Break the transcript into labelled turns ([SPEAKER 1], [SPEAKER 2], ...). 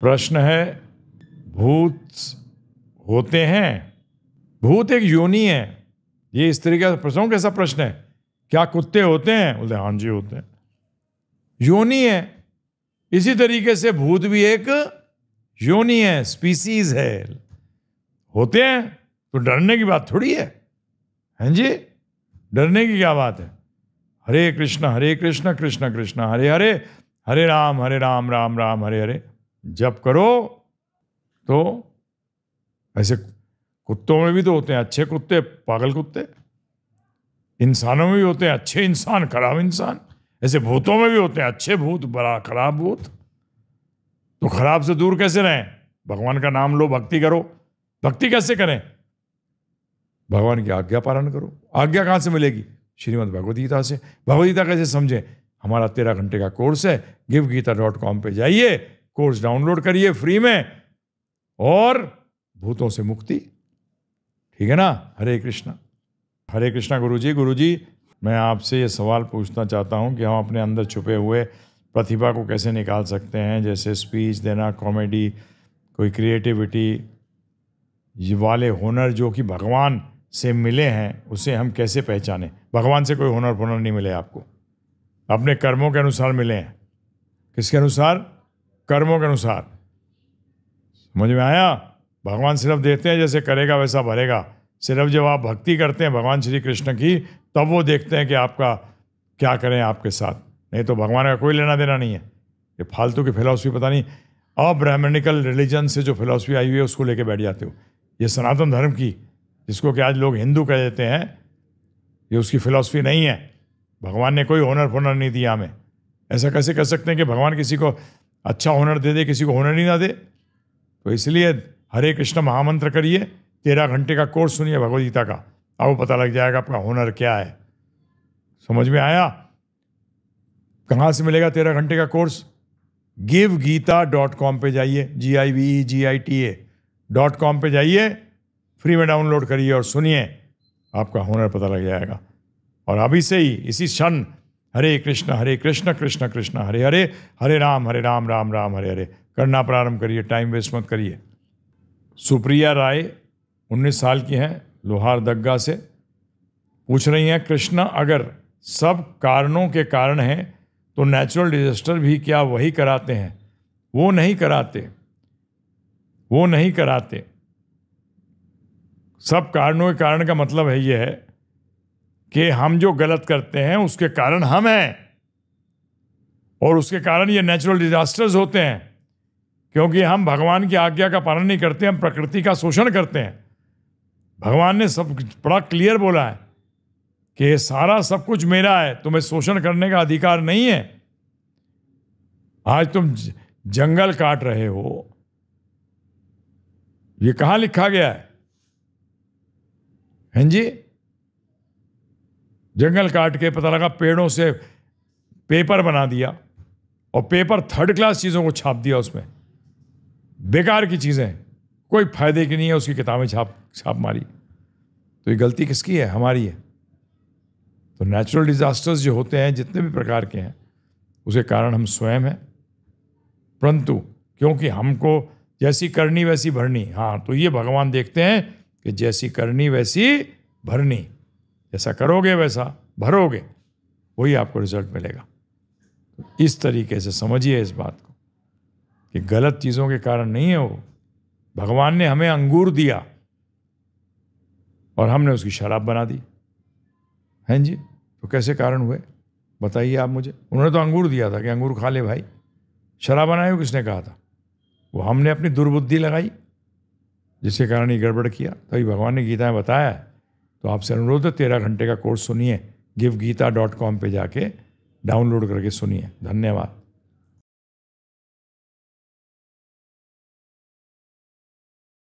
[SPEAKER 1] प्रश्न है भूत होते हैं भूत एक योनि है ये इस तरीके का प्रश्न कैसा प्रश्न है क्या कुत्ते होते हैं बोलते हाँ जी होते हैं योनि है इसी तरीके से भूत भी एक योनि है स्पीसीज है होते हैं तो डरने की बात थोड़ी है हैं हाँ जी डरने की क्या बात है हरे कृष्णा हरे कृष्णा कृष्णा कृष्णा हरे हरे हरे राम हरे राम राम राम हरे हरे जब करो तो ऐसे कुत्तों में भी तो होते हैं अच्छे कुत्ते पागल कुत्ते इंसानों में भी होते हैं अच्छे इंसान खराब इंसान ऐसे भूतों में भी होते हैं अच्छे भूत बड़ा खराब भूत तो खराब से दूर कैसे रहें भगवान का नाम लो भक्ति करो भक्ति कैसे करें भगवान की आज्ञा पालन करो आज्ञा कहाँ से मिलेगी श्रीमद भगवदगीता से भगवदगीता कैसे समझें हमारा तेरह घंटे का कोर्स है गिव गीता डॉट कॉम पर जाइए कोर्स डाउनलोड करिए फ्री में और भूतों से मुक्ति ठीक है ना हरे कृष्णा हरे कृष्णा गुरु जी गुरु जी मैं आपसे ये सवाल पूछना चाहता हूँ कि हम अपने अंदर छुपे हुए प्रतिभा को कैसे निकाल सकते हैं जैसे स्पीच देना कॉमेडी कोई क्रिएटिविटी वाले हुनर जो कि भगवान से मिले हैं उसे हम कैसे पहचाने भगवान से कोई हुनर हुनर नहीं मिले आपको अपने कर्मों के अनुसार मिले हैं किसके अनुसार कर्मों के अनुसार समझ में आया भगवान सिर्फ देखते हैं जैसे करेगा वैसा भरेगा सिर्फ जब आप भक्ति करते हैं भगवान श्री कृष्ण की तब वो देखते हैं कि आपका क्या करें आपके साथ नहीं तो भगवान का कोई लेना देना नहीं है ये फालतू की फिलासफी पता नहीं अब्राह्मणिकल रिलीजन से जो फिलासफी आई हुई है उसको लेके बैठ जाते हो ये सनातन धर्म की जिसको कि आज लोग हिंदू कह देते हैं ये उसकी फिलासफी नहीं है भगवान ने कोई ऑनर फोनर नहीं दिया हमें ऐसा कैसे कर सकते हैं कि भगवान किसी को अच्छा हुनर दे दे किसी को हुनर ही ना दे तो इसलिए हरे कृष्ण महामंत्र करिए तेरह घंटे का कोर्स सुनिए भगवदगीता का अब पता लग जाएगा आपका हुनर क्या है समझ में आया कहाँ से मिलेगा तेरह घंटे का course give Gita dot com पर जाइए G I V E G I T A dot com पर जाइए फ्री में डाउनलोड करिए और सुनिए आपका हुनर पता लग जाएगा और अभी से ही इसी क्षण हरे कृष्ण हरे कृष्ण कृष्ण कृष्ण हरे हरे हरे राम हरे राम राम राम हरे हरे करना प्रारंभ करिए टाइम वेस्ट मत करिए सुप्रिया राय 19 साल की हैं लोहार दग्गा से पूछ रही हैं कृष्ण अगर सब कारणों के कारण हैं तो नेचुरल डिजास्टर भी क्या वही कराते हैं वो नहीं कराते वो नहीं कराते सब कारणों के कारण का मतलब है ये है कि हम जो गलत करते हैं उसके कारण हम हैं और उसके कारण ये नेचुरल डिजास्टर्स होते हैं क्योंकि हम भगवान की आज्ञा का पालन नहीं करते हम प्रकृति का शोषण करते हैं भगवान ने सब बड़ा क्लियर बोला है कि सारा सब कुछ मेरा है तुम्हें शोषण करने का अधिकार नहीं है आज तुम जंगल काट रहे हो ये कहां लिखा गया है हैं जी जंगल काट के पता लगा पेड़ों से पेपर बना दिया और पेपर थर्ड क्लास चीज़ों को छाप दिया उसमें बेकार की चीज़ें कोई फायदे की नहीं है उसकी किताबें छाप छाप मारी तो ये गलती किसकी है हमारी है तो नेचुरल डिजास्टर्स जो होते हैं जितने भी प्रकार के हैं उसके कारण हम स्वयं हैं परंतु क्योंकि हमको जैसी करनी वैसी भरनी हाँ तो ये भगवान देखते हैं कि जैसी करनी वैसी भरनी जैसा करोगे वैसा भरोगे वही आपको रिजल्ट मिलेगा तो इस तरीके से समझिए इस बात को कि गलत चीज़ों के कारण नहीं है वो भगवान ने हमें अंगूर दिया और हमने उसकी शराब बना दी हैं जी तो कैसे कारण हुए बताइए आप मुझे उन्होंने तो अंगूर दिया था कि अंगूर खा ले भाई शराब बनाए किसने कहा था वो हमने अपनी दुर्बुद्धि लगाई जिसके कारण ये गड़बड़ किया तभी भगवान ने गीता में बताया है तो आपसे अनुरोध है तेरह घंटे का कोर्स सुनिए गिव गीता डॉट कॉम पर जाके डाउनलोड करके सुनिए धन्यवाद